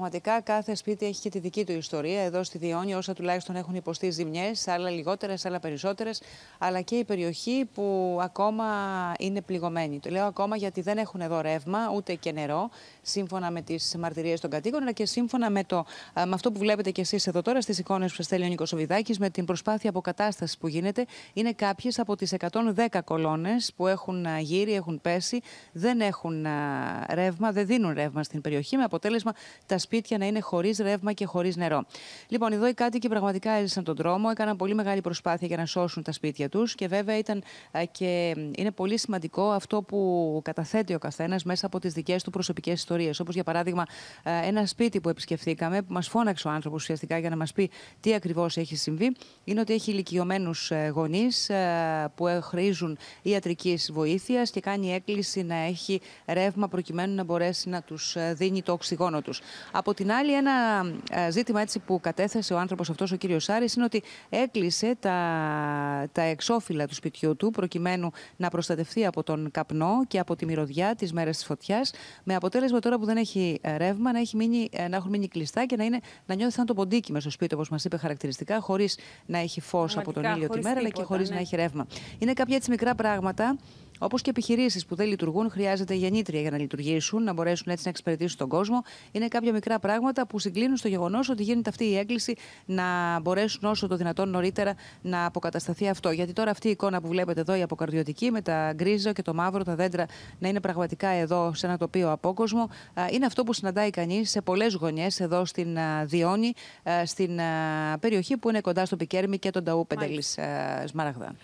Πραγματικά κάθε σπίτι έχει και τη δική του ιστορία. Εδώ στη Διόνια, όσα τουλάχιστον έχουν υποστεί ζημιές, άλλα λιγότερες, άλλα περισσότερες, αλλά και η περιοχή που ακόμα είναι πληγωμένη. Το λέω ακόμα γιατί δεν έχουν εδώ ρεύμα ούτε και νερό, σύμφωνα με τις μαρτυρίες των κατοίκων, αλλά και σύμφωνα με, το, με αυτό που βλέπετε κι εσείς εδώ τώρα στις εικόνες που σας στέλνει ο Νίκος με την προσπάθεια αποκατάστασης που γίνεται. Είναι κάποιες από τις 110 κολόνες που έχουν γύρει, έχουν πέσει, δεν έχουν ρεύμα, δεν δίνουν ρεύμα στην περιοχή, με αποτέλεσμα τα σπίτια σπίτια να είναι χωρίς ρεύμα και χωρίς νερό. Λοιπόν, εδώ οι κάτοικοι πραγματικά έζησαν τον δρόμο, έκαναν πολύ μεγάλη προσπάθεια για να σώσουν τα σπίτια τους και βέβαια ήταν ε, και είναι πολύ σημαντικό αυτό που καταθέτει ο καθένας μέσα από τις δικές του προσωπικές ιστορίες. Όπως για παράδειγμα, ε, ένα σπίτι που επισκεφθήκαμε, που μας φώναξε ο άνθρωπος ουσιαστικά για να μας πει τι ακριβώς έχει συμβεί, είναι ότι έχει ηλικιωμένους ε, γονείς που χρήζουν ιατρικής βοήθειας και κάνει έκκληση να έχει ρεύμα προκειμένου να μπορέσει να τους δίνει το οξυγόνο τους. Από την άλλη, ένα ε, ζήτημα έτσι που κατέθεσε ο άνθρωπος αυτός, ο κύριος Σάρης, είναι ότι έκλεισε τα, τα εξώφυλλα του σπιτιού του, προκειμένου να προστατευτεί από τον καπνό και από τη μυρωδιά τη μέρα της φωτιάς. Με αποτέλεσμα τώρα που δεν έχει ε, ρεύμα να, έχει μείνει, ε, να έχουν μείνει κλειστά και να, είναι, να νιώθει σαν το ποντίκι μέσα στο σπίτι, όπως μας είπε χαρακτηριστικά, χωρίς να έχει φως από τον ήλιο τη μέρα, αλλά και χωρίς να ναι. έχει ρεύμα. Είναι κάποια έτσι μικρά πράγματα Όπως και επιχειρήσεις που δεν λειτουργούν, χρειάζεται γεννήτρια για να λειτουργήσουν, να μπορέσουν έτσι να εξυπηρετήσουν τον κόσμο. Είναι κάποια μικρά πράγματα που συγκλίνουν στο γεγονός ότι γίνεται αυτή η έκκληση να μπορέσουν όσο το δυνατόν νωρίτερα να αποκατασταθεί αυτό. Γιατί τώρα αυτή η εικόνα που βλέπετε εδώ, η αποκαρδιωτική, με τα γκρίζα και το μαύρο, τα δέντρα να είναι πραγματικά εδώ σε ένα τοπίο απόκοσμο, είναι αυτό που συναντάει κανείς σε πολλές γωνιές εδώ στην Διόνη, στην περιοχή που είναι κοντά στο Πικέρμι και τον Ταού Πεντελή Σμαραγδάν.